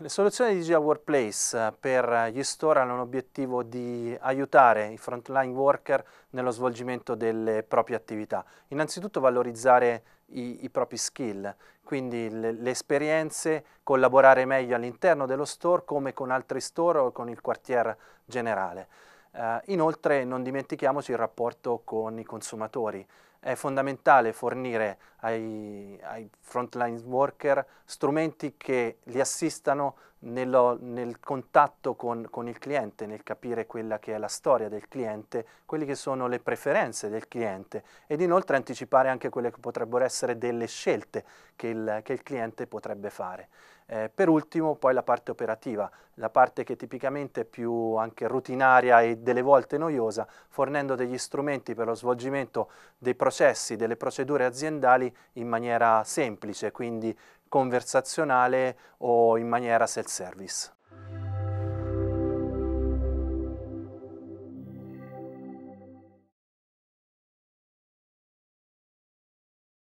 Le soluzioni di Digital Workplace eh, per gli store hanno l'obiettivo di aiutare i frontline worker nello svolgimento delle proprie attività. Innanzitutto valorizzare i, i propri skill, quindi le, le esperienze, collaborare meglio all'interno dello store come con altri store o con il quartier generale. Eh, inoltre non dimentichiamoci il rapporto con i consumatori. È fondamentale fornire ai, ai frontline worker strumenti che li assistano nello, nel contatto con, con, il cliente, nel capire quella che è la storia del cliente, quelle che sono le preferenze del cliente ed inoltre anticipare anche quelle che potrebbero essere delle scelte che il, che il cliente potrebbe fare. Eh, per ultimo poi la parte operativa, la parte che tipicamente è più anche rutinaria e delle volte noiosa, fornendo degli strumenti per lo svolgimento dei processi, delle procedure aziendali in maniera semplice, quindi conversazionale o in maniera self-service.